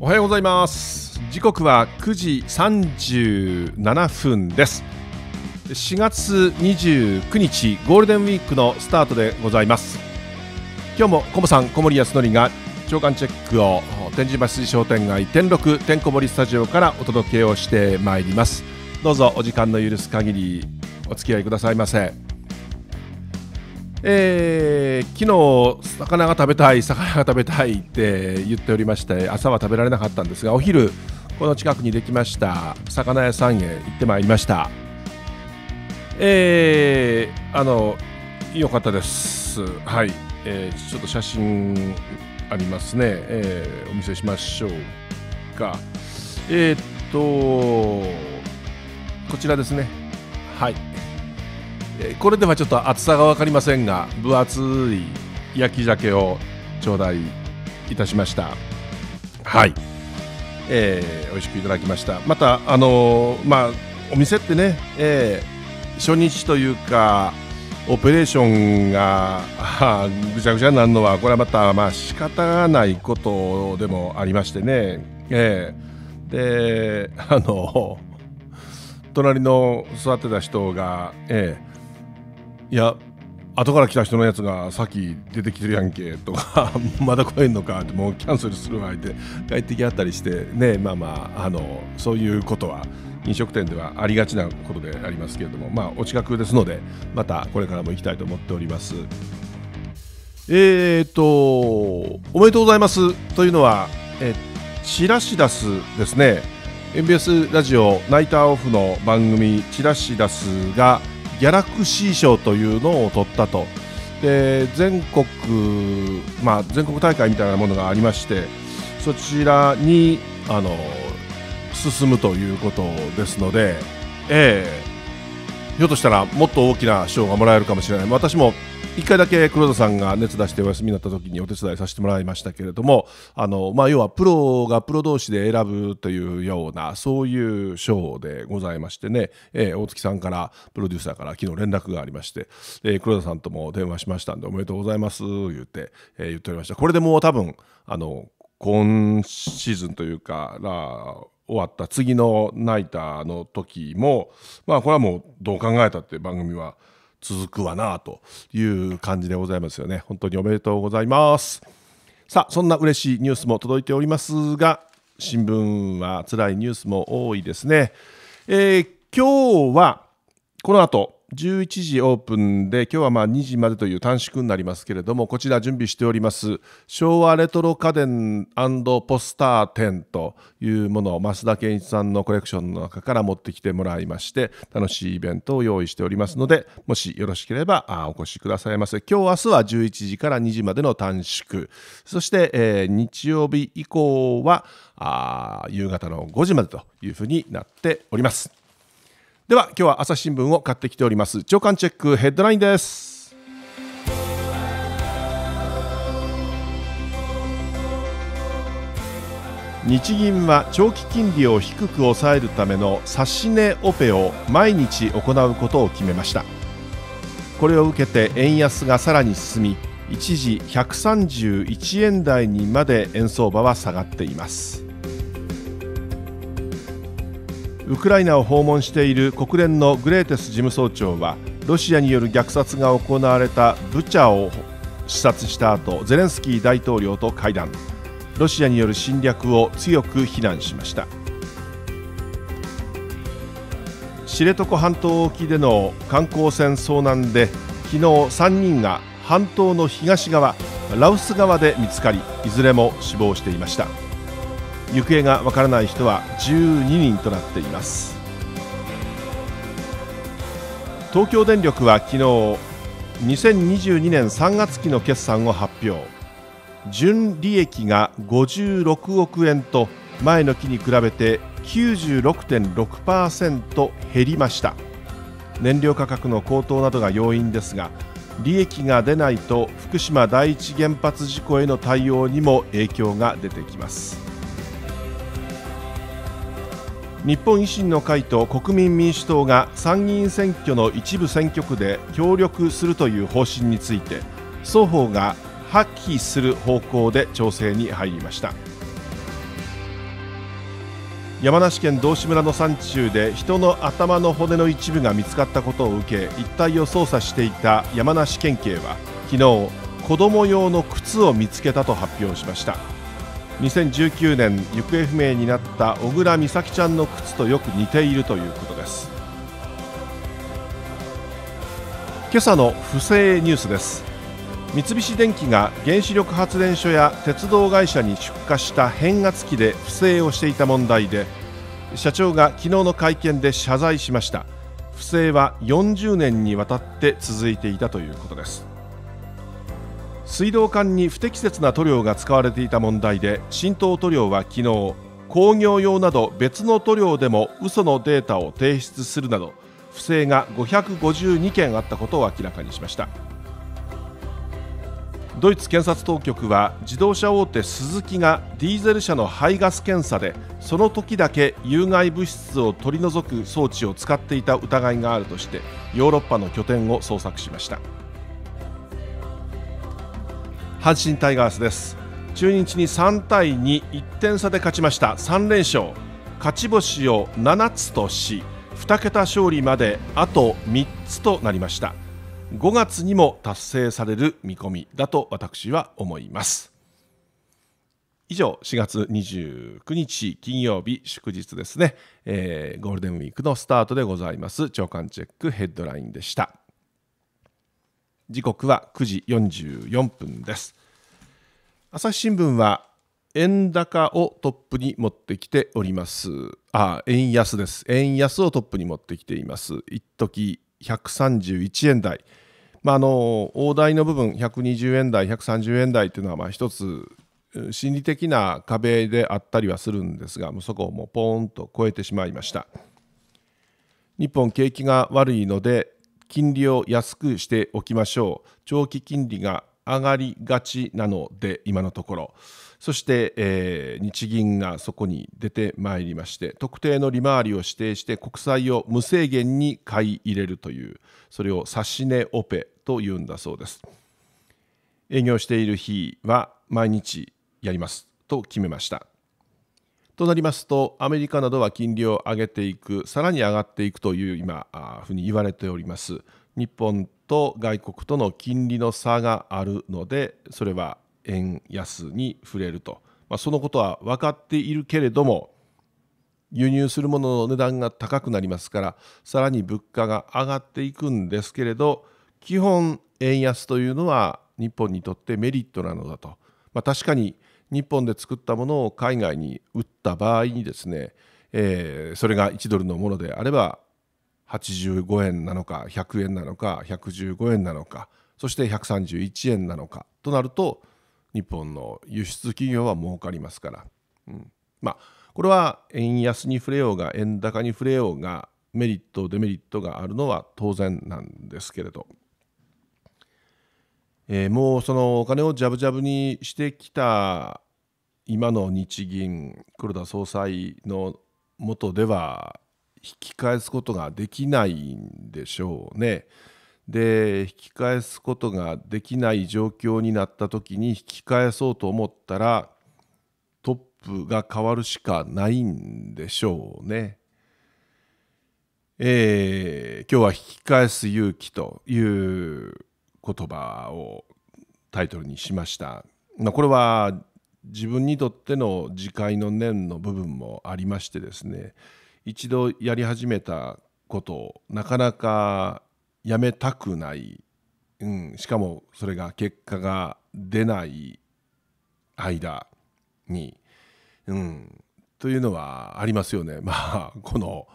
おはようございます時刻は9時37分です4月29日ゴールデンウィークのスタートでございます今日もコモさん小森康則が長官チェックを天神橋筋商店街天六天小森スタジオからお届けをしてまいりますどうぞお時間の許す限りお付き合いくださいませえー、昨日魚が食べたい魚が食べたいって言っておりまして朝は食べられなかったんですがお昼この近くにできました魚屋さんへ行ってまいりましたえー、あの良かったですはい、えー、ちょっと写真ありますね、えー、お見せしましょうかえー、っとこちらですねはいこれではちょっと厚さが分かりませんが分厚い焼き鮭を頂戴いたしましたはい、えー、美味しくいただきましたまたあのー、まあお店ってね、えー、初日というかオペレーションがぐちゃぐちゃになるのはこれはまたまあ仕方がないことでもありましてね、えー、であの隣の座ってた人が、ええいや後から来た人のやつがさっき出てきてるやんけとか まだ来へんのかってもうキャンセルするわって帰ってきあったりしてねまあまああのそういうことは飲食店ではありがちなことでありますけれどもまあお近くですのでまたこれからも行きたいと思っておりますえー、っとおめでとうございますというのはえチラシ出すですね MBS ラジオナイターオフの番組チラシ出すが「ギャラクシー賞というのを取ったとで全国、まあ、全国大会みたいなものがありましてそちらにあの進むということですので、えー、ひょっとしたらもっと大きな賞がもらえるかもしれない私も1回だけ黒田さんが熱出してお休みになった時にお手伝いさせてもらいましたけれどもあの、まあ、要はプロがプロ同士で選ぶというようなそういう賞でございましてね、えー、大月さんからプロデューサーから昨日連絡がありまして、えー、黒田さんとも電話しましたんでおめでとうございます言って、えー、言っておりましたこれでもう多分あの今シーズンというか終わった次のナイターの時もまあこれはもうどう考えたって番組は続くわなという感じでございますよね。本当におめでとうございます。さあ、そんな嬉しいニュースも届いておりますが、新聞は辛いニュースも多いですね。えー、今日はこの後11時オープンで今日はまあ2時までという短縮になりますけれどもこちら準備しております昭和レトロ家電ポスター展というものを増田健一さんのコレクションの中から持ってきてもらいまして楽しいイベントを用意しておりますのでもしよろしければお越しくださいませ今日明日は11時から2時までの短縮そして、日曜日以降は夕方の5時までというふうになっております。では今日は朝日新聞を買ってきております長官チェックヘッドラインです日銀は長期金利を低く抑えるための指値オペを毎日行うことを決めましたこれを受けて円安がさらに進み一時131円台にまで円相場は下がっていますウクライナを訪問している国連のグレーテス事務総長はロシアによる虐殺が行われたブチャを視察した後ゼレンスキー大統領と会談ロシアによる侵略を強く非難しました知床半島沖での観光船遭難で昨日3人が半島の東側ラウス側で見つかりいずれも死亡していました。行方がわからない人は12人となっています東京電力は昨日2022年3月期の決算を発表純利益が56億円と前の期に比べて96.6%減りました燃料価格の高騰などが要因ですが利益が出ないと福島第一原発事故への対応にも影響が出てきます日本維新の会と国民民主党が参議院選挙の一部選挙区で協力するという方針について双方が破棄する方向で調整に入りました山梨県道志村の山中で人の頭の骨の一部が見つかったことを受け一帯を捜査していた山梨県警は昨日子供用の靴を見つけたと発表しました。2019年行方不明になった小倉美咲ちゃんの靴とよく似ているということです今朝の不正ニュースです三菱電機が原子力発電所や鉄道会社に出荷した変圧器で不正をしていた問題で社長が昨日の会見で謝罪しました不正は40年にわたって続いていたということです水道管に不適切な塗料が使われていた問題で浸透塗料は昨日工業用など別の塗料でも嘘のデータを提出するなど不正が552件あったことを明らかにしましたドイツ検察当局は自動車大手スズキがディーゼル車の排ガス検査でその時だけ有害物質を取り除く装置を使っていた疑いがあるとしてヨーロッパの拠点を捜索しました。阪神タイガースです中日に3対21点差で勝ちました3連勝勝ち星を7つとし2桁勝利まであと3つとなりました5月にも達成される見込みだと私は思います以上4月29日金曜日祝日ですね、えー、ゴールデンウィークのスタートでございます長官チェックヘッドラインでした。時刻は9時44分です朝日新聞は円高をトップに持ってきておりますあ円安です円安をトップに持ってきています一時131円台まあ、あの大台の部分120円台130円台というのはまあ一つ心理的な壁であったりはするんですがもうそこをもうポーンと超えてしまいました日本景気が悪いので金利を安くしておきましょう長期金利が上がりがちなので今のところそして、えー、日銀がそこに出てまいりまして特定の利回りを指定して国債を無制限に買い入れるというそれを指値オペというんだそうです営業している日は毎日やりますと決めましたとなりますと、アメリカなどは金利を上げていく、さらに上がっていくという今、ふうに言われております。日本と外国との金利の差があるので、それは円安に触れると、まあ、そのことは分かっているけれども、輸入するものの値段が高くなりますから、さらに物価が上がっていくんですけれど、基本、円安というのは日本にとってメリットなのだと。まあ、確かに日本で作ったものを海外に売った場合にですね、えー、それが1ドルのものであれば85円なのか100円なのか115円なのかそして131円なのかとなると日本の輸出企業は儲かりますから、うん、まあこれは円安に触れようが円高に触れようがメリットデメリットがあるのは当然なんですけれど。えー、もうそのお金をじゃぶじゃぶにしてきた今の日銀黒田総裁のもとでは引き返すことができないんでしょうね。で引き返すことができない状況になった時に引き返そうと思ったらトップが変わるしかないんでしょうね。えー、今日は引き返す勇気という言葉をタイトルにしました。まあ、これは自分にとっての自戒の念の部分もありましてですね一度やり始めたことをなかなかやめたくない、うん、しかもそれが結果が出ない間に、うん、というのはありますよね。まあこの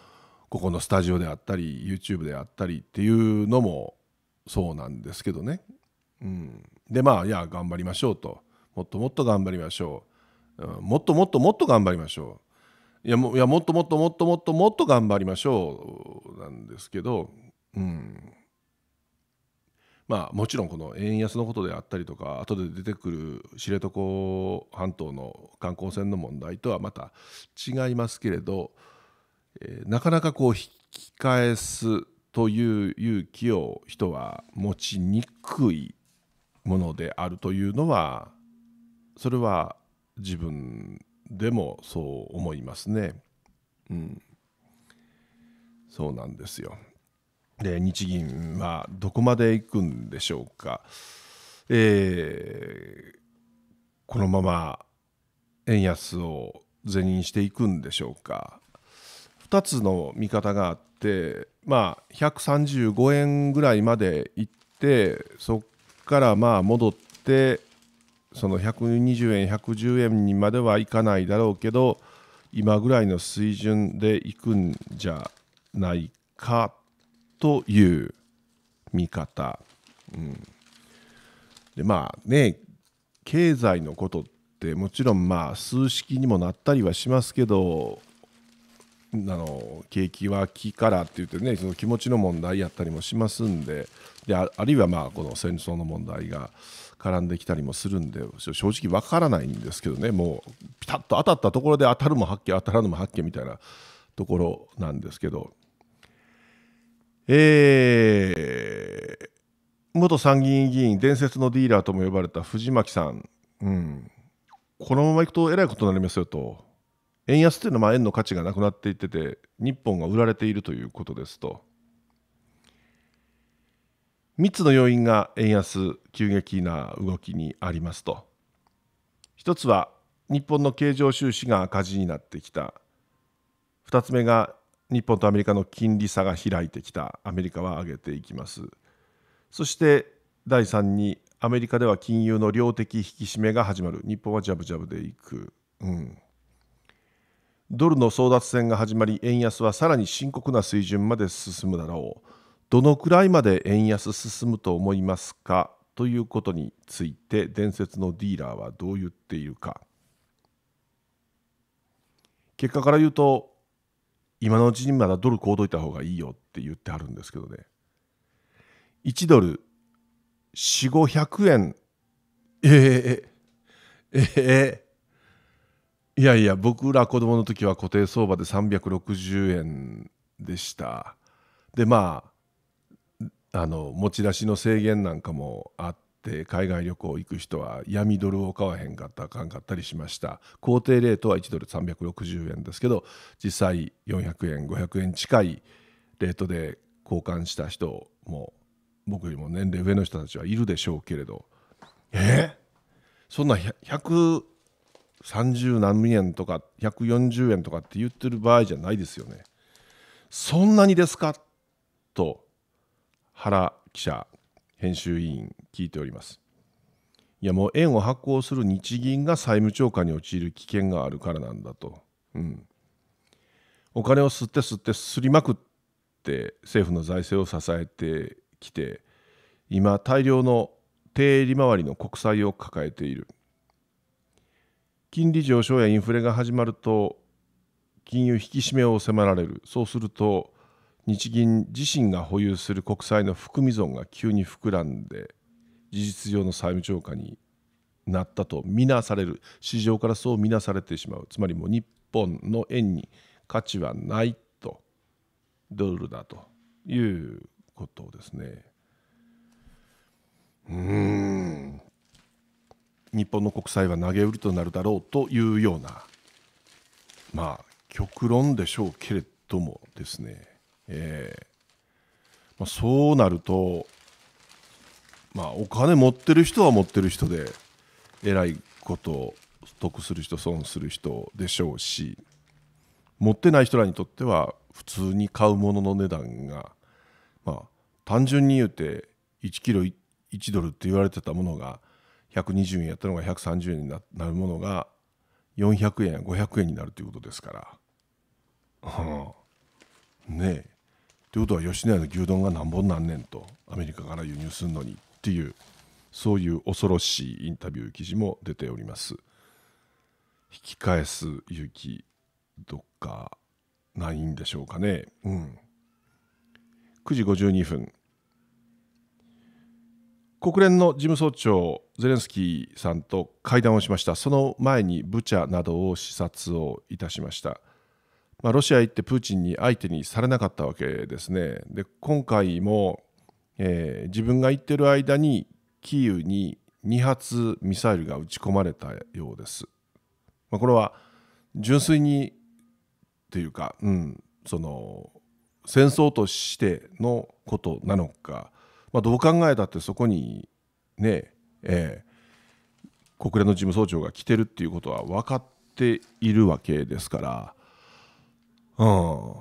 ここのスタジオであったり YouTube であったりっていうのもそうなんですけどね、うん、でまあいや頑張りましょうともっともっと頑張りましょう、うん、もっともっともっと頑張りましょういやもいやもっともっともっともっともっと頑張りましょうなんですけど、うん、まあもちろんこの円安のことであったりとか後で出てくる知床半島の観光船の問題とはまた違いますけれど、えー、なかなかこう引き返すという勇気を人は持ちにくいものであるというのはそれは自分でもそう思いますね。うん、そうなんですよ。で日銀はどこまで行くんでしょうか。えー、このまま円安を是認していくんでしょうか。2つの見方があってまあ135円ぐらいまで行ってそこからまあ戻ってその120円110円にまではいかないだろうけど今ぐらいの水準でいくんじゃないかという見方、うん、でまあね経済のことってもちろんまあ数式にもなったりはしますけどあの景気は木からって言ってねその気持ちの問題やったりもしますんでであるいはまあこの戦争の問題が絡んできたりもするんで正直わからないんですけどねもうピタッと当たったところで当たるも発見当たらぬも発見みたいなところなんですけどえー、元参議院議員伝説のディーラーとも呼ばれた藤巻さん、うん、このままいくとえらいことになりますよと。円安というのはまあ円の価値がなくなっていってて日本が売られているということですと3つの要因が円安急激な動きにありますと1つは日本の経常収支が赤字になってきた2つ目が日本とアメリカの金利差が開いてきたアメリカは上げていきますそして第3にアメリカでは金融の量的引き締めが始まる日本はジャブジャブでいく、うん、ドルの争奪戦が始まり円安はさらに深刻な水準まで進むだろうどのくらいまで円安進むと思いますかということについて伝説のディーラーはどう言っているか結果から言うと今のうちにまだドル買うといた方がいいよって言ってあるんですけどね1ドル4500円ええええええいやいや僕ら子供の時は固定相場で360円でしたでまああの持ち出しの制限なんかもあって海外旅行行く人は闇ドルを買わへんかったらあかんかったりしました公定レートは1ドル360円ですけど実際400円500円近いレートで交換した人も僕よりも年齢上の人たちはいるでしょうけれどえー、そんな100 30何円とか140円とかって言ってる場合じゃないですよね。そんなにですかと原記者編集委員聞いております。いやもう円を発行する日銀が債務超過に陥る危険があるからなんだと。うん、お金を吸って吸ってすりまくって政府の財政を支えてきて今大量の低利回りの国債を抱えている。金利上昇やインフレが始まると金融引き締めを迫られるそうすると日銀自身が保有する国債の含み損が急に膨らんで事実上の債務超過になったと見なされる市場からそう見なされてしまうつまりもう日本の円に価値はないとドルだということですね。うん日本の国債は投げ売りとなるだろうというようなまあ極論でしょうけれどもですね、えーまあ、そうなると、まあ、お金持ってる人は持ってる人でえらいこと得する人損する人でしょうし持ってない人らにとっては普通に買うものの値段がまあ単純に言うて1キロ1ドルって言われてたものが120円やったのが130円になるものが400円500円になるということですから、うん、ねえということは吉野家の牛丼が何本なんねんとアメリカから輸入するのにっていうそういう恐ろしいインタビュー記事も出ております引き返す勇気どっかないんでしょうかねうん9時52分国連の事務総長ゼレンスキーさんと会談をしましたその前にブチャなどを視察をいたしました、まあ、ロシア行ってプーチンに相手にされなかったわけですねで今回も、えー、自分が行ってる間にキーウに2発ミサイルが撃ち込まれたようです、まあ、これは純粋にというか、うん、その戦争としてのことなのか、まあ、どう考えたってそこにねえー、国連の事務総長が来てるっていうことは分かっているわけですから、うん、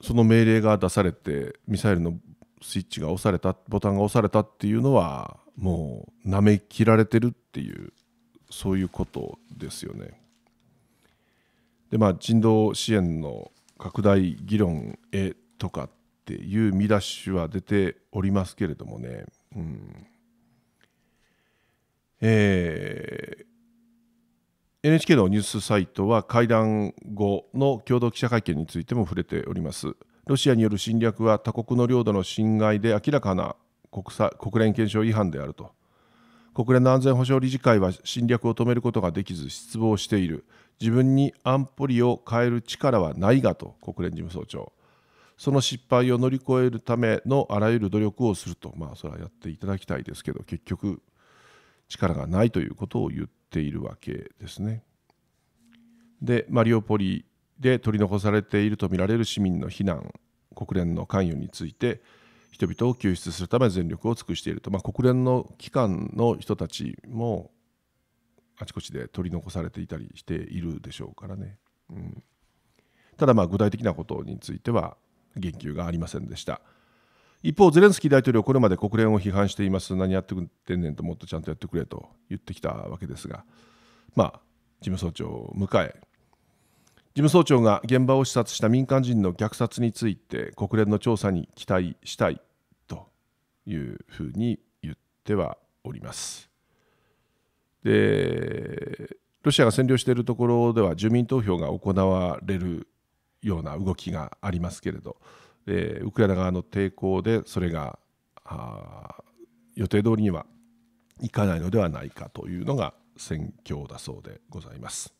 その命令が出されてミサイルのスイッチが押されたボタンが押されたっていうのはもうなめきられてるっていうそういうことですよね。でまあ人道支援の拡大議論へとかっっていう見出しは出ておりますけれどもね、うん、えー NHK のニュースサイトは会談後の共同記者会見についても触れておりますロシアによる侵略は他国の領土の侵害で明らかな国際国連憲章違反であると国連の安全保障理事会は侵略を止めることができず失望している自分に安保理を変える力はないがと国連事務総長その失敗を乗り越えるためのあらゆる努力をするとまあそれはやっていただきたいですけど結局力がないということを言っているわけですね。でマリオポリで取り残されているとみられる市民の避難国連の関与について人々を救出するため全力を尽くしていると、まあ、国連の機関の人たちもあちこちで取り残されていたりしているでしょうからね。うん、ただまあ具体的なことについては言及がありませんでした。一方、ゼレンスキー大統領、これまで国連を批判しています、何やってくってんねんと、もっとちゃんとやってくれと言ってきたわけですが、まあ、事務総長を迎え、事務総長が現場を視察した民間人の虐殺について、国連の調査に期待したいというふうに言ってはおります。でロシアが占領しているところでは住民投票が行われるような動きがありますけれど、えー、ウクライナ側の抵抗でそれが予定通りにはいかないのではないかというのが戦況だそうでございます。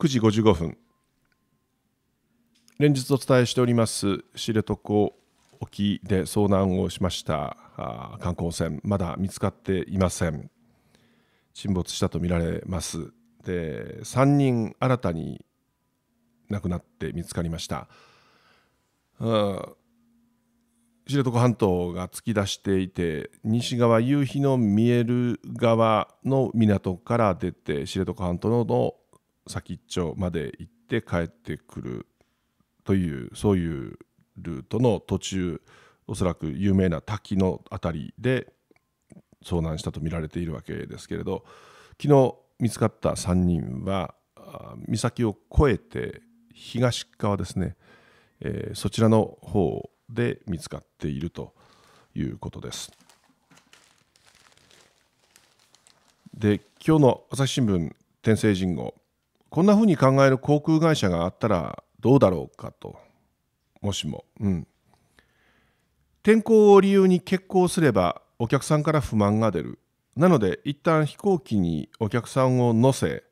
9時55分連日お伝えしております知床沖で遭難をしましたあ観光船まだ見つかっていません沈没したとみられますで3人新たに亡くなって見つかりました。知床半島が突き出していて西側夕日の見える側の港から出て知床半島の先っちょまで行って帰ってくるというそういうルートの途中おそらく有名な滝の辺りで遭難したと見られているわけですけれど昨日見つかった3人は岬を越えて東側ですね、えー、そちらの方で見つかっているということです。で今日の朝日新聞天聖人号こんなふうに考える航空会社があったらどうだろうかともしも、うん、天候を理由に欠航すればお客さんから不満が出るなので一旦飛行機にお客さんを乗せ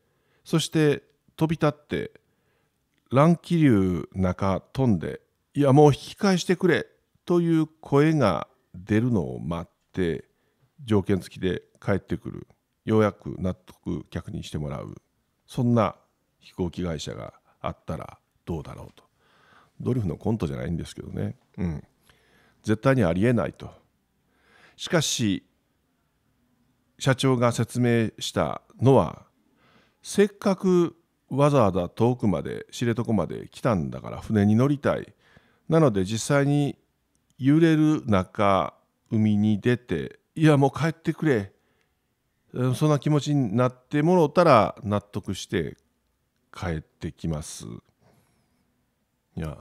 そして飛び立って乱気流中飛んでいやもう引き返してくれという声が出るのを待って条件付きで帰ってくるようやく納得客にしてもらうそんな飛行機会社があったらどうだろうとドリフのコントじゃないんですけどねうん絶対にありえないとしかし社長が説明したのはせっかくわざわざ遠くまで知床まで来たんだから船に乗りたいなので実際に揺れる中海に出ていやもう帰ってくれそんな気持ちになってもろたら納得して帰ってきますいや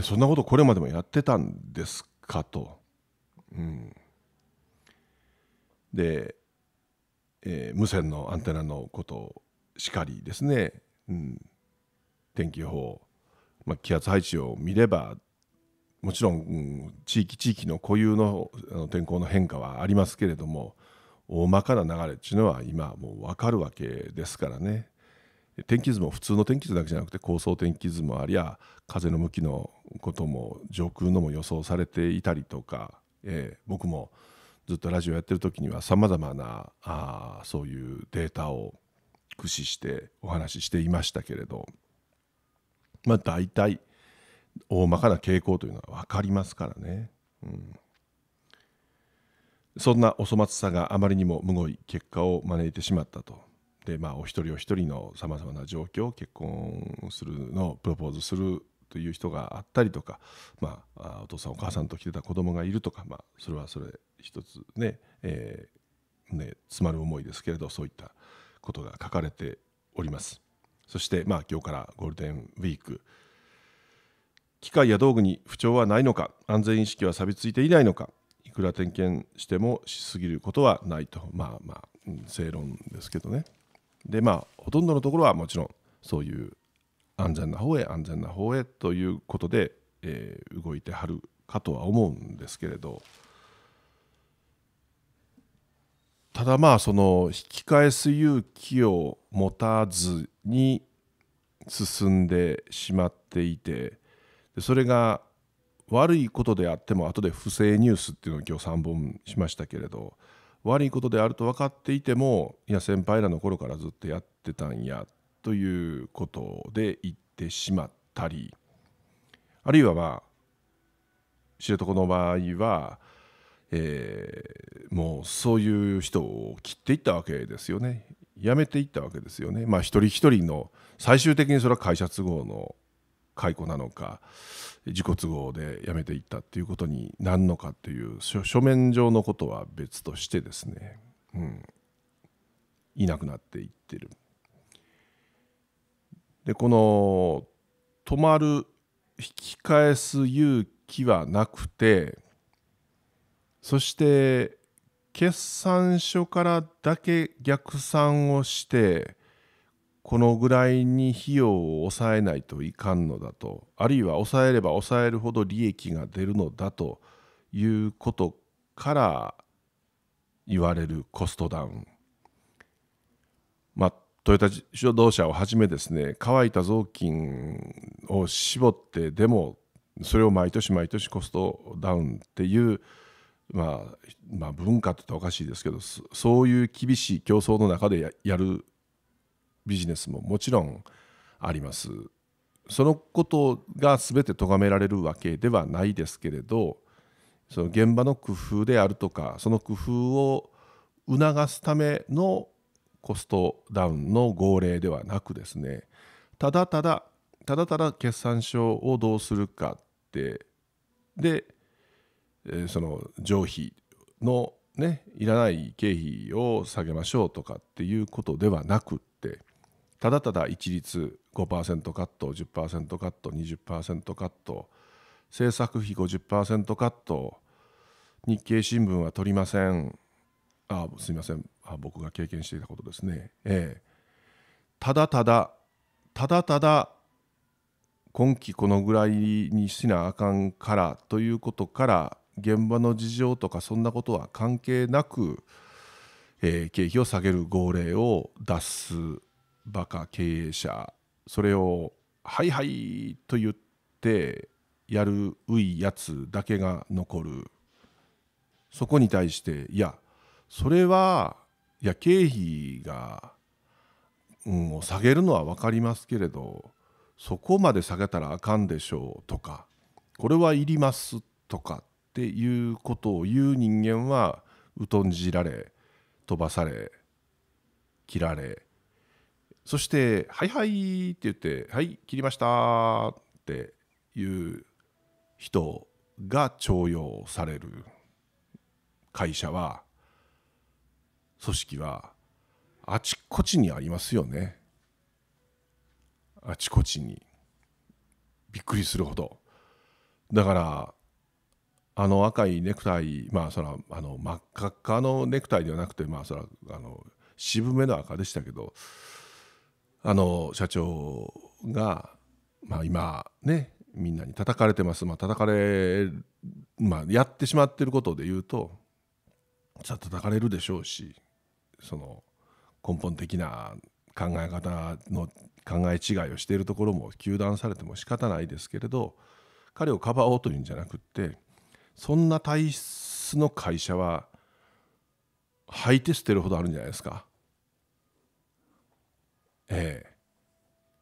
そんなことこれまでもやってたんですかと、うん、で、えー、無線のアンテナのことをしかりですね、うん、天気予報、まあ、気圧配置を見ればもちろん、うん、地域地域の固有の天候の変化はありますけれども大まかな流れっていうのは今もう分かるわけですからね天気図も普通の天気図だけじゃなくて高層天気図もありゃ風の向きのことも上空のも予想されていたりとか、えー、僕もずっとラジオやってる時にはさまざまなあそういうデータを駆使してお話ししていましたけれど、まあ、大体大まかな傾向というのは分かりますからね、うん、そんなお粗末さがあまりにもむごい結果を招いてしまったと。でまあ、お一人お一人のさまざまな状況結婚するのプロポーズするという人があったりとか、まあ、お父さんお母さんと来てた子供がいるとか、まあ、それはそれ一つね,、えー、ね詰まる思いですけれどそういったことが書かれておりますそしてまあ今日からゴールデンウィーク機械や道具に不調はないのか安全意識は錆びついていないのかいくら点検してもしすぎることはないとまあまあ正論ですけどねでまあほとんどのところはもちろんそういう安全な方へ安全な方へということで、えー、動いてはるかとは思うんですけれどただまあその引き返す勇気を持たずに進んでしまっていてそれが悪いことであっても後で不正ニュースっていうのを今日3本しましたけれど悪いことであると分かっていてもいや先輩らの頃からずっとやってたんやということで言ってしまったりあるいはまあ知床の場合はえー、もうそういう人を切っていったわけですよね辞めていったわけですよねまあ一人一人の最終的にそれは会社都合の解雇なのか自己都合で辞めていったっていうことになるのかっていう書面上のことは別としてですね、うん、いなくなっていってる。でこの止まる引き返す勇気はなくてそして決算書からだけ逆算をしてこのぐらいに費用を抑えないといかんのだとあるいは抑えれば抑えるほど利益が出るのだということから言われるコストダウン。まあ、トヨタ自動車をはじめですね乾いた雑巾を絞ってでもそれを毎年毎年コストダウンっていうまあ、まあ、文化って言ったらおかしいですけどそういう厳しい競争の中でやるビジネスももちろんあります。そのことが全て咎められるわけではないですけれどその現場の工夫であるとかその工夫を促すためのコストダウンの号令ではなくですねただただただただ決算書をどうするかってでえその上皮のねいらない経費を下げましょうとかっていうことではなくってただただ一律5%カット10%カット20%カット制作費50%カット日経新聞は取りませんあすいませんあ僕が経験していたことですね、ええ、ただただただただ今期このぐらいにしなあかんからということから現場の事情とかそんなことは関係なく、えー、経費を下げる号令を出すバカ経営者それを「はいはい」と言ってやるういやつだけが残るそこに対していやそれはいや経費が、うん、を下げるのは分かりますけれどそこまで下げたらあかんでしょうとかこれはいりますとかっていうことを言う人間は疎んじられ飛ばされ切られそして「はいはい」って言って「はい切りました」っていう人が徴用される会社は組織はあちこちにありますよねあちこちにびっくりするほどだからあの赤いネクタイまあそらあの真っ赤っかのネクタイではなくてまあそらあの渋めの赤でしたけどあの社長が、まあ、今ねみんなに叩かれてます、まあ叩かれまあ、やってしまってることで言うとじゃ叩かれるでしょうしその根本的な考え方の考え違いをしているところも糾弾されても仕方ないですけれど彼をかばおうというんじゃなくってそんな体質の会社は履いて捨てるほどあるんじゃないですか。ええ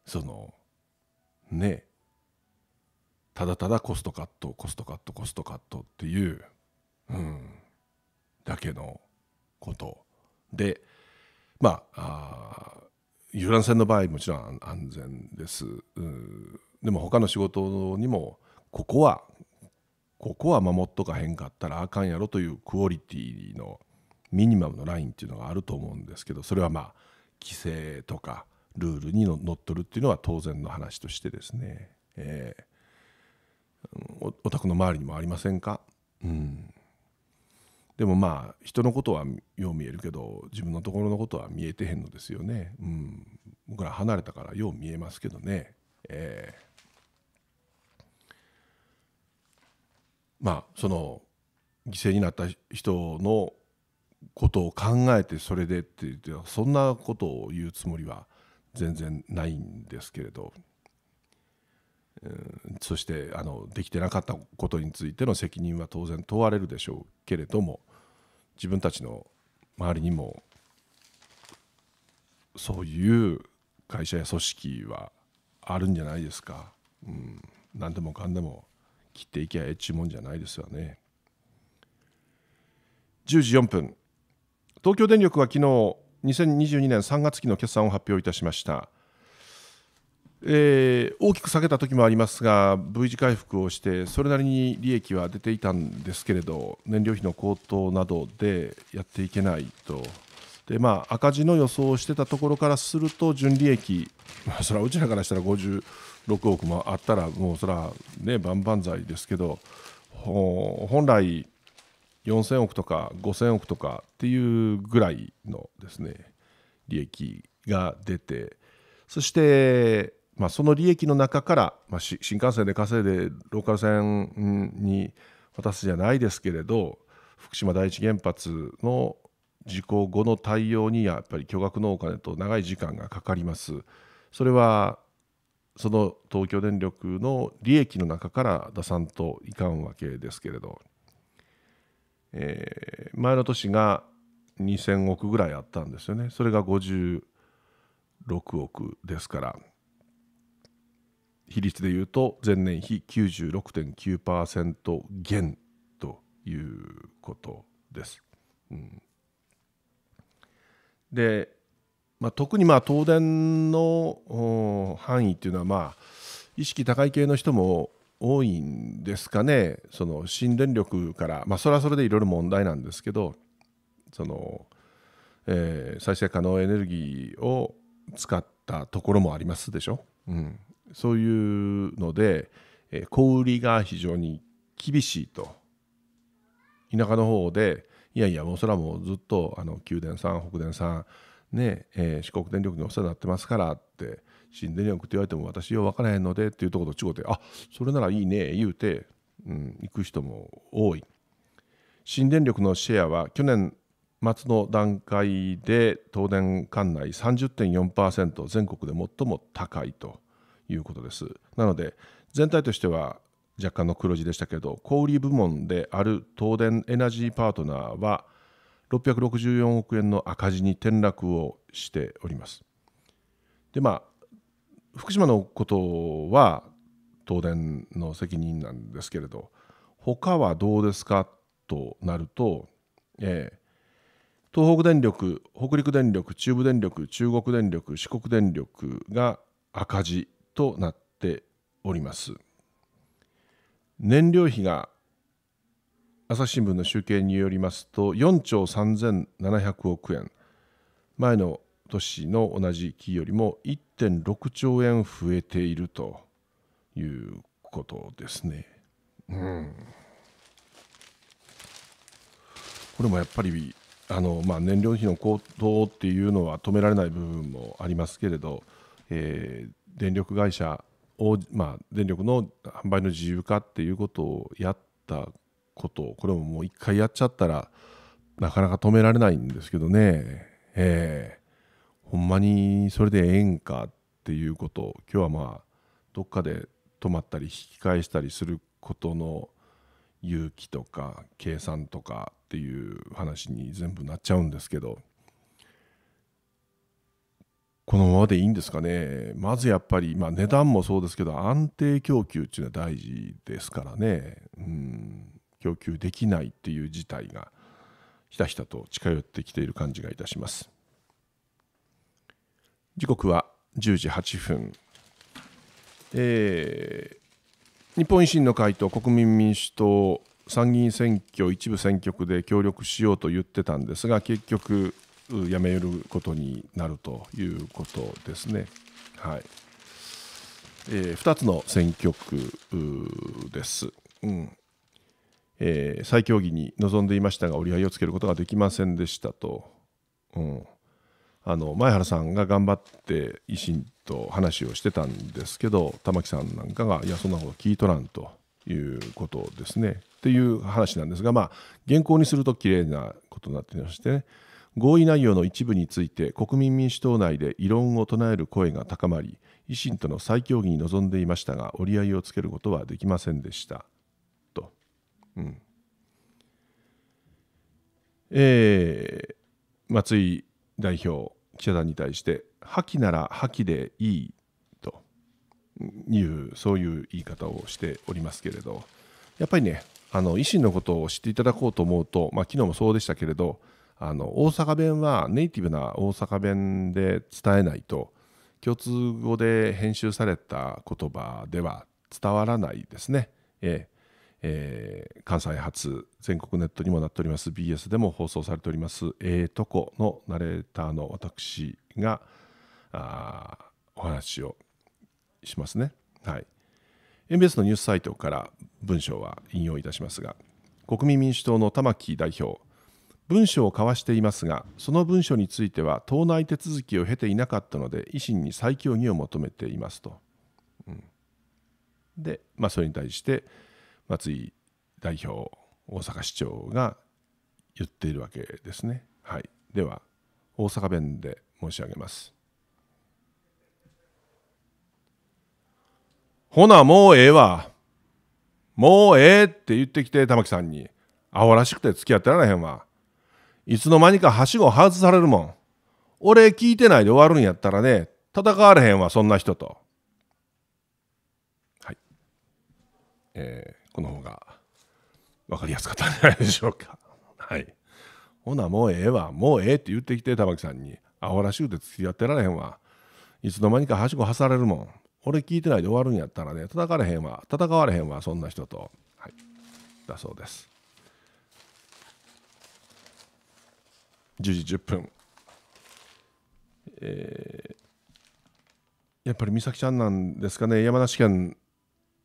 そのねただただコストカットコストカットコストカットっていう、うん、だけのことでまああ遊覧船の場合もちろん安全です、うん、でも他の仕事にもここはここは守っとかへんかったらあかんやろというクオリティのミニマムのラインっていうのがあると思うんですけどそれはまあ規制とかルールにのっとるっていうのは当然の話としてですね、えー、お宅の周りにもありませんか、うん、でもまあ人のことはよう見えるけど自分のところのことは見えてへんのですよね、うん、僕ら離れたからよう見えますけどね、えーまあその犠牲になった人のことを考えてそれでって言ってそんなことを言うつもりは全然ないんですけれど、そしてあのできてなかったことについての責任は当然問われるでしょうけれども自分たちの周りにもそういう会社や組織はあるんじゃないですか、うん、何でもかんでも切っていきゃえっちゅうもんじゃないですよね。10時4分東京電力は昨日2022年3月期の決算を発表いたしました。えー、大きく下げた時もありますが V 字回復をしてそれなりに利益は出ていたんですけれど燃料費の高騰などでやっていけないとで、まあ、赤字の予想をしてたところからすると純利益、まあ、それはうちらからしたら50 6億もあったらもうそれはね万々歳ですけど本来4000億とか5000億とかっていうぐらいのですね利益が出てそしてまあその利益の中からまあ新幹線で稼いでローカル線に渡すじゃないですけれど福島第一原発の事故後の対応にやっぱり巨額のお金と長い時間がかかります。それはその東京電力の利益の中から出さんといかんわけですけれど、えー、前の年が2000億ぐらいあったんですよねそれが56億ですから比率でいうと前年比96.9%減ということです。うん、でまあ、特にまあ東電の範囲というのは、まあ、意識高い系の人も多いんですかね、その新電力から、まあ、それはそれでいろいろ問題なんですけど、そのえー、再生可能エネルギーを使ったところもありますでしょ、うん、そういうので、えー、小売りが非常に厳しいと田舎の方でいやいやもうそれはもうずっとあの宮殿さん北電さんねえー、四国電力にお世話になってますからって新電力って言われても私よう分からへんのでっていうところとちごてあそれならいいね言うて、うん、行く人も多い新電力のシェアは去年末の段階で東電管内30.4%全国で最も高いということですなので全体としては若干の黒字でしたけど小売部門である東電エナジーパートナーは664億円の赤字に転落をしております。でまあ福島のことは東電の責任なんですけれど他はどうですかとなると、えー、東北電力北陸電力中部電力中国電力四国電力が赤字となっております。燃料費が朝日新聞の集計によりますと4兆3700億円前の年の同じ期よりも1.6兆円増えているということですね。うん、これもやっぱりあの、まあ、燃料費の高騰っていうのは止められない部分もありますけれど、えー、電力会社を、まあ、電力の販売の自由化っていうことをやったことこれももう一回やっちゃったらなかなか止められないんですけどねえー、ほんまにそれでええんかっていうこと今日はまあどっかで止まったり引き返したりすることの勇気とか計算とかっていう話に全部なっちゃうんですけどこのままでいいんですかねまずやっぱり、まあ、値段もそうですけど安定供給っていうのは大事ですからねうん供給できないっていう事態がひたひたと近寄ってきている感じがいたします時刻は10時8分、えー、日本維新の会と国民民主党参議院選挙一部選挙区で協力しようと言ってたんですが結局やめることになるということですね。はいえー、2つの選挙区です、うんえー、再協議に臨んでいましたが折り合いをつけることができませんでしたと、うん、あの前原さんが頑張って維新と話をしてたんですけど玉木さんなんかがいやそんなこと聞いとらんということですねっていう話なんですが、まあ、原稿にすると綺麗なことになっていまして、ね、合意内容の一部について国民民主党内で異論を唱える声が高まり維新との再協議に臨んでいましたが折り合いをつけることはできませんでした。うん、えー、松井代表記者団に対して破棄なら破棄でいいというそういう言い方をしておりますけれどやっぱりねあの維新のことを知っていただこうと思うと、まあ、昨日もそうでしたけれどあの大阪弁はネイティブな大阪弁で伝えないと共通語で編集された言葉では伝わらないですね。ええー、関西発全国ネットにもなっております BS でも放送されております「ええとこ」のナレーターの私があお話をしますね。はい、MBS のニュースサイトから文章は引用いたしますが国民民主党の玉木代表文書を交わしていますがその文書については党内手続きを経ていなかったので維新に再協議を求めていますと。うん、で、まあ、それに対して松井代表大阪市長が言っているわけですね。はい、では大阪弁で申し上げます。ほなもうええわ。もうええって言ってきて玉木さんに。アホらしくて付き合ってられへんわ。いつの間にかはしご外されるもん。俺聞いてないで終わるんやったらね、戦われへんわ、そんな人と。はい。えーこの方が分かりやすかったんじゃないでしょうか。はい。ほな、もうええわ。もうええって言ってきて、玉木さんに。あわらしゅうて付き合ってられへんわ。いつの間にかはしごはされるもん。俺聞いてないで終わるんやったらね、叩かれへんわ。戦われへんわ、そんな人と。はい。だそうです。10時10分。えー、やっぱり美咲ちゃんなんですかね、山梨県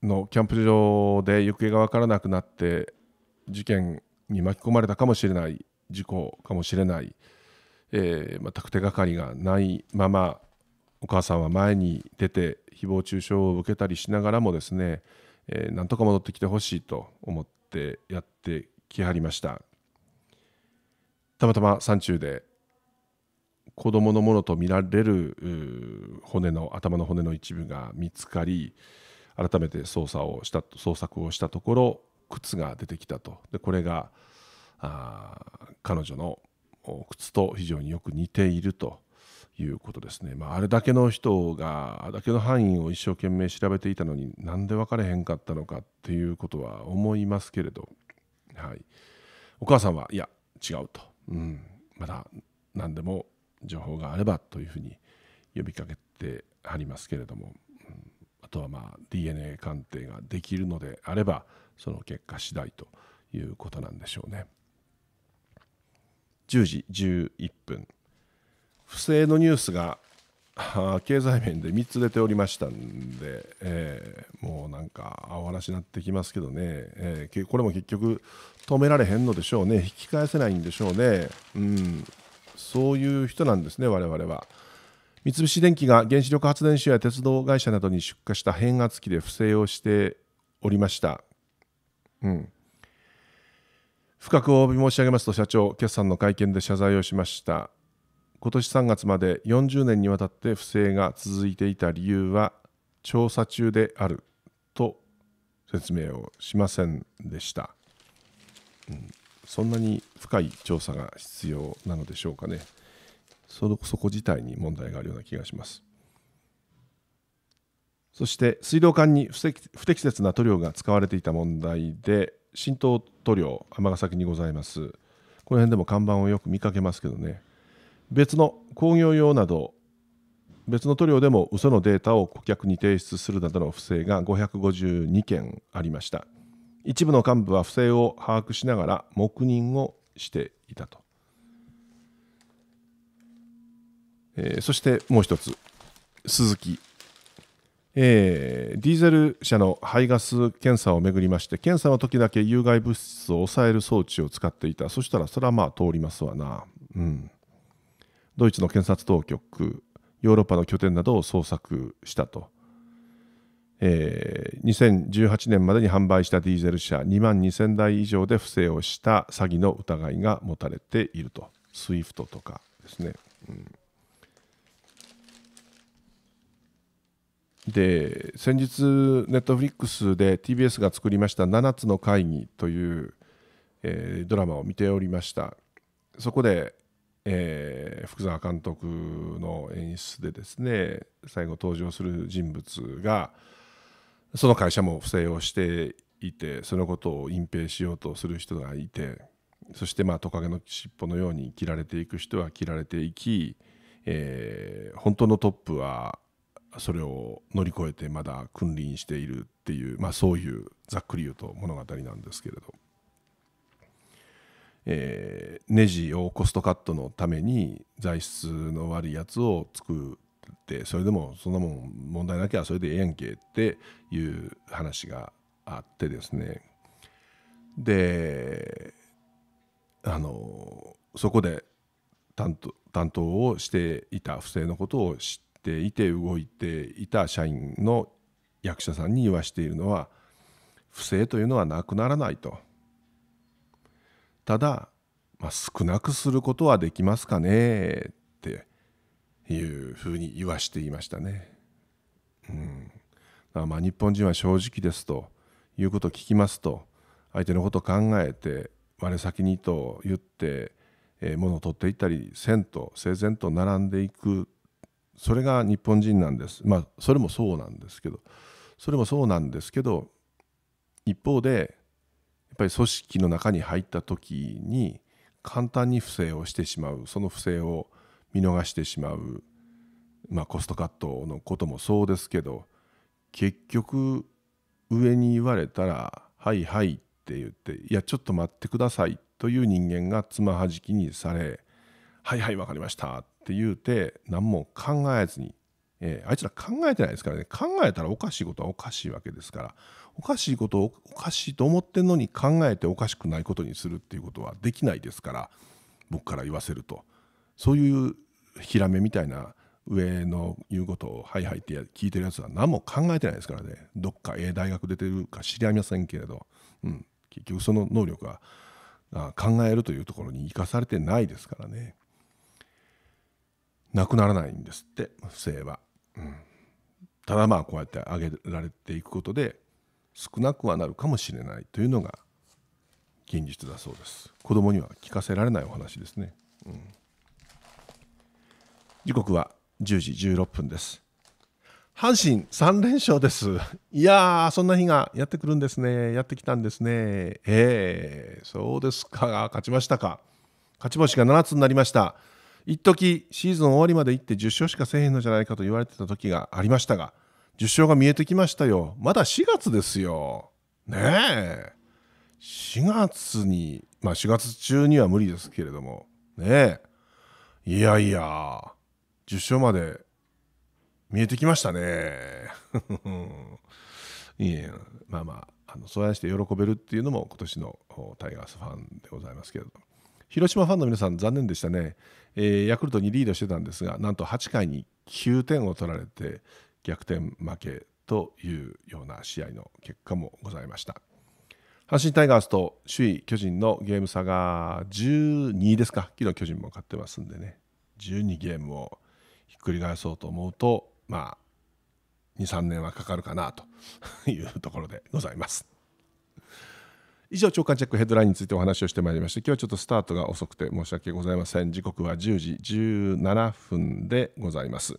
のキャンプ場で行方が分からなくなって事件に巻き込まれたかもしれない事故かもしれない、えー、全く手がかりがないままお母さんは前に出て誹謗中傷を受けたりしながらもですね、えー、なんとか戻ってきてほしいと思ってやってきはりましたたまたま山中で子供のものとみられる骨の頭の骨の一部が見つかり、改めて捜査をした捜索をしたところ靴が出てきたとでこれがあ彼女の靴と非常によく似ているということですね、まあ、あれだけの人があれだけの範囲を一生懸命調べていたのになんで分かれへんかったのかっていうことは思いますけれど、はい、お母さんはいや違うと、うん、まだ何でも情報があればというふうに呼びかけてありますけれども。あとはまあ DNA 鑑定ができるのであればその結果次第ということなんでしょうね。10時11分不正のニュースが経済面で3つ出ておりましたんで、えー、もうなんか青嵐になってきますけどね、えー、これも結局止められへんのでしょうね引き返せないんでしょうね、うん、そういう人なんですね我々は。三菱電機が原子力発電所や鉄道会社などに出荷した変圧器で不正をしておりました。うん、深くお詫び申し上げますと社長、決算の会見で謝罪をしました。今年3月まで40年にわたって不正が続いていた理由は調査中であると説明をしませんでした。うん、そんなに深い調査が必要なのでしょうかね。そのそこ自体に問題があるような気がします。そして水道管に不適切な塗料が使われていた問題で浸透塗料尼崎にございますこの辺でも看板をよく見かけますけどね別の工業用など別の塗料でも嘘のデータを顧客に提出するなどの不正が552件ありました一部の幹部は不正を把握しながら黙認をしていたとえー、そしてもう一つ、鈴木。えー、ディーゼル車の排ガス検査をめぐりまして検査の時だけ有害物質を抑える装置を使っていたそしたらそれはまあ通りますわな、うん、ドイツの検察当局ヨーロッパの拠点などを捜索したと、えー、2018年までに販売したディーゼル車2万2000台以上で不正をした詐欺の疑いが持たれていると SWIFT とかですね、うんで先日、ネットフリックスで TBS が作りました「7つの会議」という、えー、ドラマを見ておりましたそこで、えー、福澤監督の演出でですね最後登場する人物がその会社も不正をしていてそのことを隠蔽しようとする人がいてそしてまあトカゲの尻尾のように切られていく人は切られていき、えー、本当のトップはそれを乗り越えてまだ君臨しているっていう、まあ、そういうざっくり言うと物語なんですけれど、えー、ネジをコストカットのために材質の悪いやつを作ってそれでもそんなもん問題なきゃそれでええやんけっていう話があってですねであのそこで担当担当をしていた不正のことを知ってていて動いていた社員の役者さんに言わしているのは不正というのはなくならないとただ、まあ、少なくすることはできますかねっていうふうに言わしていましたね。うん、まあ日本人は正直ですということを聞きますと相手のことを考えて我先にと言って、え物を取っていったりせんと整然と並んでいくそれが日本人なんです、まあ、それもそうなんですけどそれもそうなんですけど一方でやっぱり組織の中に入った時に簡単に不正をしてしまうその不正を見逃してしまう、まあ、コストカットのこともそうですけど結局上に言われたら「はいはい」って言って「いやちょっと待ってください」という人間がつまはじきにされ「はいはい分かりました」って言うて何も考えずに、えー、あいつら考えてないですからね考えたらおかしいことはおかしいわけですからおかしいことをおかしいと思ってんのに考えておかしくないことにするっていうことはできないですから僕から言わせるとそういうひらめみたいな上の言うことを「はいはい」って聞いてるやつは何も考えてないですからねどっかええ大学出てるか知り合いませんけれど、うん、結局その能力は考えるというところに生かされてないですからね。なくならないんですって不正は、うん、ただまあこうやって上げられていくことで少なくはなるかもしれないというのが現実だそうです子供には聞かせられないお話ですね、うん、時刻は10時16分です阪神3連勝ですいやーそんな日がやってくるんですねやってきたんですねええー、そうですか勝ちましたか勝ち星が7つになりました一時シーズン終わりまで行って10勝しかせえへんのじゃないかと言われてた時がありましたが10勝が見えてきましたよまだ4月ですよねえ4月にまあ4月中には無理ですけれどもねえいやいや10勝まで見えてきましたね いえまあまああのそうやして喜べるっていうのも今年のタイガースファンでございますけれども広島ファンの皆さん残念でしたねえー、ヤクルトにリードしてたんですがなんと8回に9点を取られて逆転負けというような試合の結果もございました阪神タイガースと首位巨人のゲーム差が12ですか昨日巨人も勝ってますんでね12ゲームをひっくり返そうと思うとまあ23年はかかるかなというところでございます。以上朝刊チェックヘッドラインについてお話をしてまいりました今日はちょっとスタートが遅くて申し訳ございません時刻は10時17分でございます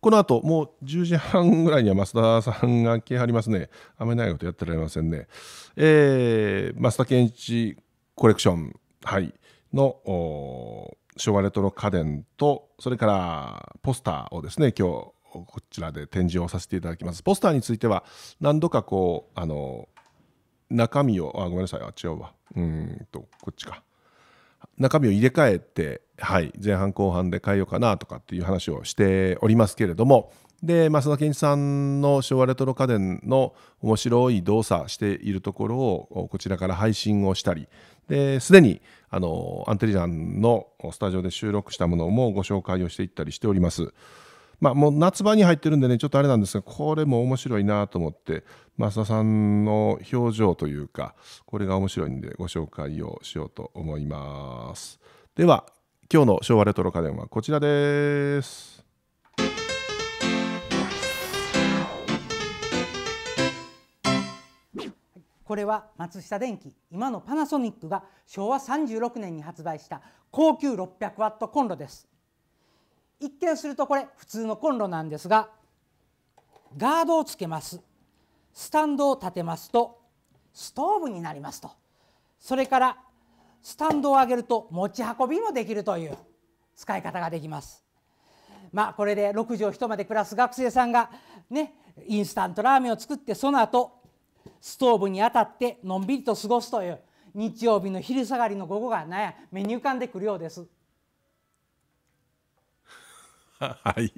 この後もう10時半ぐらいには増田さんが来はりますねあないことやってられませんねえー、増田健一コレクションはいの昭和レトロ家電とそれからポスターをですね今日こちらで展示をさせていただきますポスターについては何度かこうあの中身をあごめんなさいあ違うわうんとこっちか中身を入れ替えて、はい、前半後半で変えようかなとかっていう話をしておりますけれどもで増田健一さんの昭和レトロ家電の面白い動作しているところをこちらから配信をしたりですでにあのアンテリジャンのスタジオで収録したものもご紹介をしていったりしております。まあ、もう夏場に入ってるんでねちょっとあれなんですがこれも面白いなと思って増田さんの表情というかこれが面白いんでご紹介をしようと思いますでは今日の昭和レトロ家電はこちらですこれは松下電器今のパナソニックが昭和36年に発売した高級600ワットコンロです一見するとこれ普通のコンロなんですがガードをつけますスタンドを立てますとストーブになりますとそれからスタンドを上げると持ち運びもできるという使い方ができます。まあ、これで6畳1間で暮らす学生さんがねインスタントラーメンを作ってその後ストーブに当たってのんびりと過ごすという日曜日の昼下がりの午後が、ね、目に浮かんでくるようです。はい。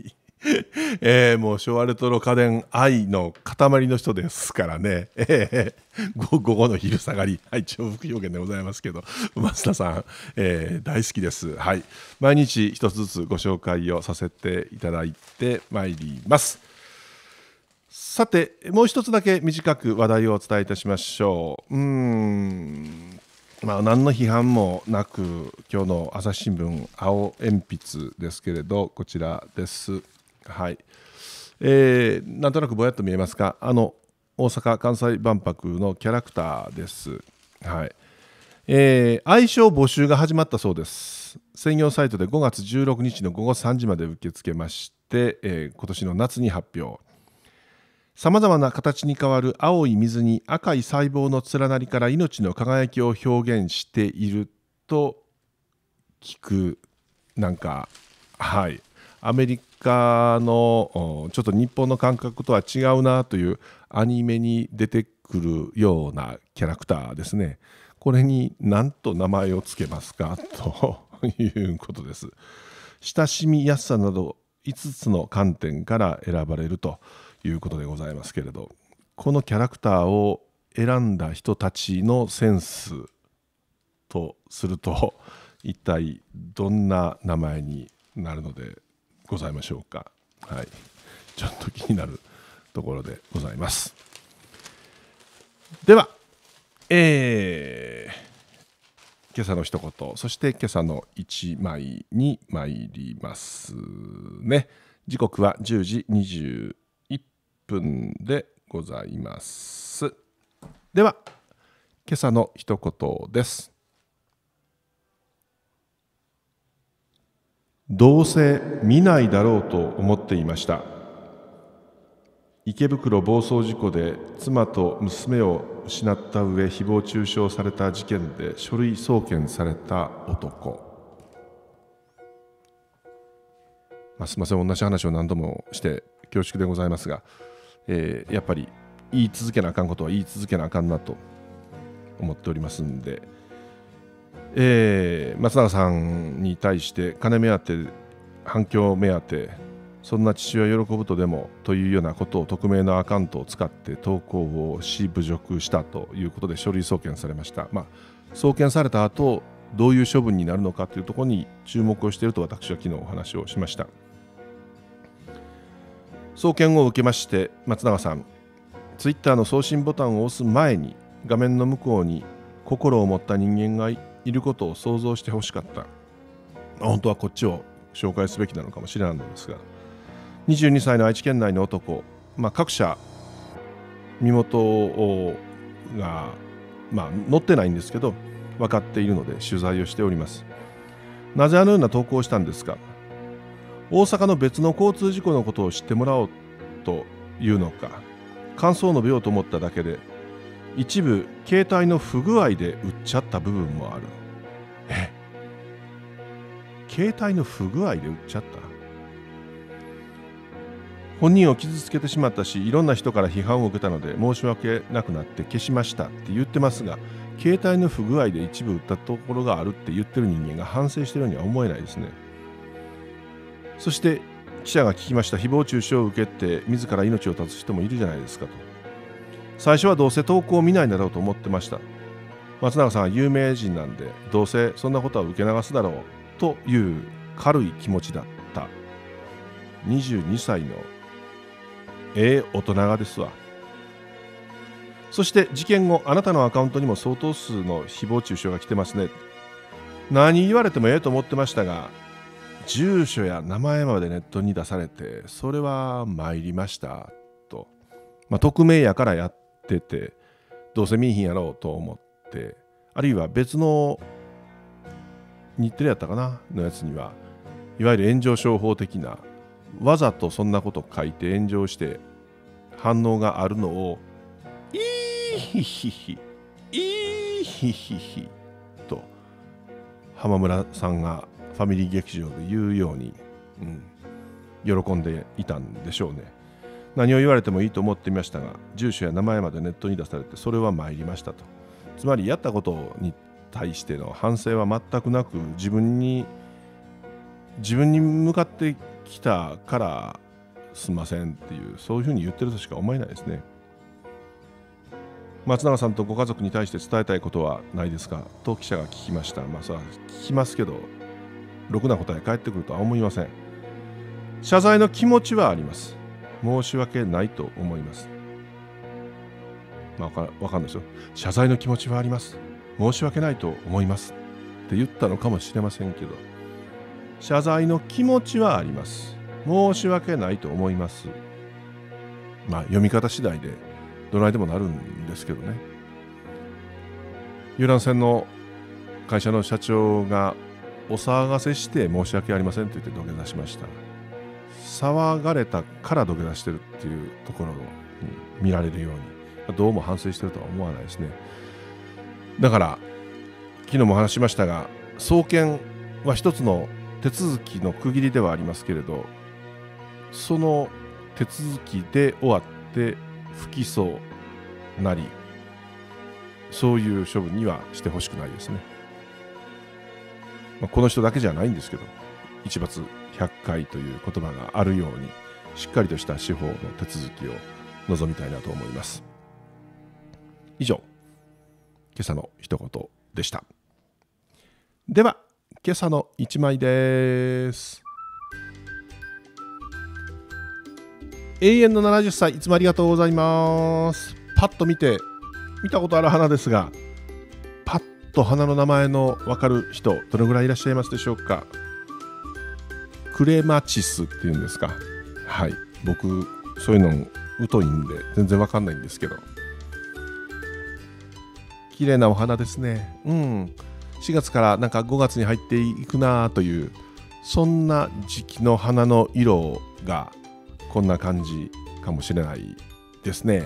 えー、もう昭和レトロ家電愛の塊の人ですからね、えー、午後の昼下がり、はい、重複表現でございますけど、増田さん、えー、大好きです、はい、毎日一つずつご紹介をさせていただいてまいります。さて、もう一つだけ短く話題をお伝えいたしましょう。うんまあ、何の批判もなく今日の朝日新聞青鉛筆ですけれどこちらです。はいえー、なんとなくぼやっと見えますかあの大阪・関西万博のキャラクターです。はいえー、愛称募集が始まったそうです専用サイトで5月16日の午後3時まで受け付けまして、えー、今年の夏に発表さまざまな形に変わる青い水に赤い細胞の連なりから命の輝きを表現していると聞くなんかはいアメリカのちょっと日本の感覚とは違うなというアニメに出てくるようなキャラクターですねこれになんと名前を付けますかということです親しみやすさなど5つの観点から選ばれると。いうことでございますけれどこのキャラクターを選んだ人たちのセンスとすると 一体どんな名前になるのでございましょうかはいちょっと気になるところでございますではえー、今朝の一言そして今朝の1枚に参りますね時刻は10時20分でございます。では、今朝の一言です。どうせ見ないだろうと思っていました。池袋暴走事故で妻と娘を失った上誹謗中傷された事件で書類送検された男、まあ、すみません同じ話を何度もして恐縮でございますがえー、やっぱり言い続けなあかんことは言い続けなあかんなと思っておりますんで、えー、松永さんに対して金目当て反響目当てそんな父親喜ぶとでもというようなことを匿名のアカウントを使って投稿をし侮辱したということで書類送検されました、まあ、送検された後どういう処分になるのかというところに注目をしていると私は昨日お話をしました。送検を受けまして松永さんツイッターの送信ボタンを押す前に画面の向こうに心を持った人間がいることを想像してほしかった本当はこっちを紹介すべきなのかもしれないんですが22歳の愛知県内の男、まあ、各社身元をが、まあ、載ってないんですけど分かっているので取材をしておりますなぜあのような投稿をしたんですか大阪の別の交通事故のことを知ってもらおうというのか感想を述べようと思っただけで一部携帯の不具合で売っちゃった部分もあるえ携帯の不具合で売っちゃった本人を傷つけてしまったしいろんな人から批判を受けたので申し訳なくなって消しましたって言ってますが携帯の不具合で一部売ったところがあるって言ってる人間が反省してるようには思えないですねそして記者が聞きました誹謗中傷を受けて自ら命を絶つ人もいるじゃないですかと最初はどうせ投稿を見ないだろうと思ってました松永さんは有名人なんでどうせそんなことは受け流すだろうという軽い気持ちだった22歳のええ大人がですわそして事件後あなたのアカウントにも相当数の誹謗中傷が来てますね何言われてもええと思ってましたが住所や名前までネットに出されてそれは参りましたと、まあ、匿名やからやっててどうせ見えひんやろうと思ってあるいは別の日テレやったかなのやつにはいわゆる炎上商法的なわざとそんなこと書いて炎上して反応があるのを「いひひひいひひひ」と浜村さんがファミリー劇場で言うように、うん、喜んでいたんでしょうね何を言われてもいいと思っていましたが住所や名前までネットに出されてそれは参りましたとつまりやったことに対しての反省は全くなく自分に自分に向かってきたからすんませんっていうそういうふうに言ってるとしか思えないですね松永さんとご家族に対して伝えたいことはないですかと記者が聞きましたまあそれは聞きますけどろくな答え返ってくるとは思いません謝罪の気持ちはあります申し訳ないと思いますまあわかかんないですよ謝罪の気持ちはあります申し訳ないと思いますって言ったのかもしれませんけど謝罪の気持ちはあります申し訳ないと思いますまあ読み方次第でどないでもなるんですけどね遊覧船の会社の社長がお騒がせして申し訳ありませんと言って土下座しました騒がれたから土下座してるっていうところに見られるようにどうも反省してるとは思わないですねだから昨日も話しましたが送検は一つの手続きの区切りではありますけれどその手続きで終わって不起訴なりそういう処分にはしてほしくないですね。まあ、この人だけじゃないんですけど一罰百回という言葉があるようにしっかりとした司法の手続きを望みたいなと思います以上今朝の一言でしたでは今朝の一枚です。永遠の70歳いつもありがとうございます。パッと見て見たことある花ですがと花の名前の分かる人どのぐらいいらっしゃいますでしょうかクレマチスっていうんですかはい僕そういうの疎いんで全然分かんないんですけど綺麗なお花ですねうん4月からなんか5月に入っていくなというそんな時期の花の色がこんな感じかもしれないですね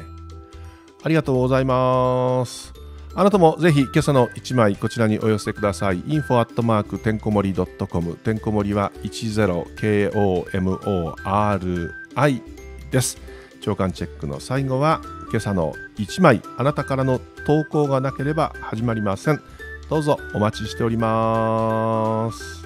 ありがとうございますあなたもぜひ今朝の一枚こちらにお寄せください。info at mark てんこ盛り .com てんこ盛りは 10komori です。長官チェックの最後は今朝の一枚あなたからの投稿がなければ始まりません。どうぞお待ちしております。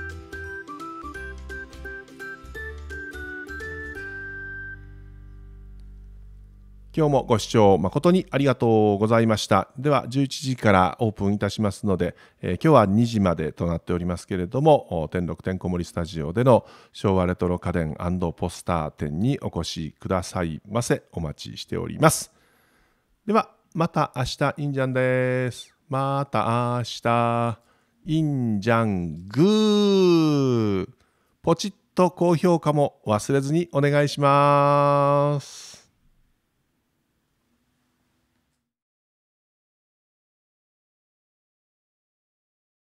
今日もご視聴誠にありがとうございました。では11時からオープンいたしますので、えー、今日は2時までとなっておりますけれども、天禄天こ森スタジオでの昭和レトロ家電ポスター展にお越しくださいませ。お待ちしております。では、また明日、インジャンです。また明日、インジャングー。ポチッと高評価も忘れずにお願いします。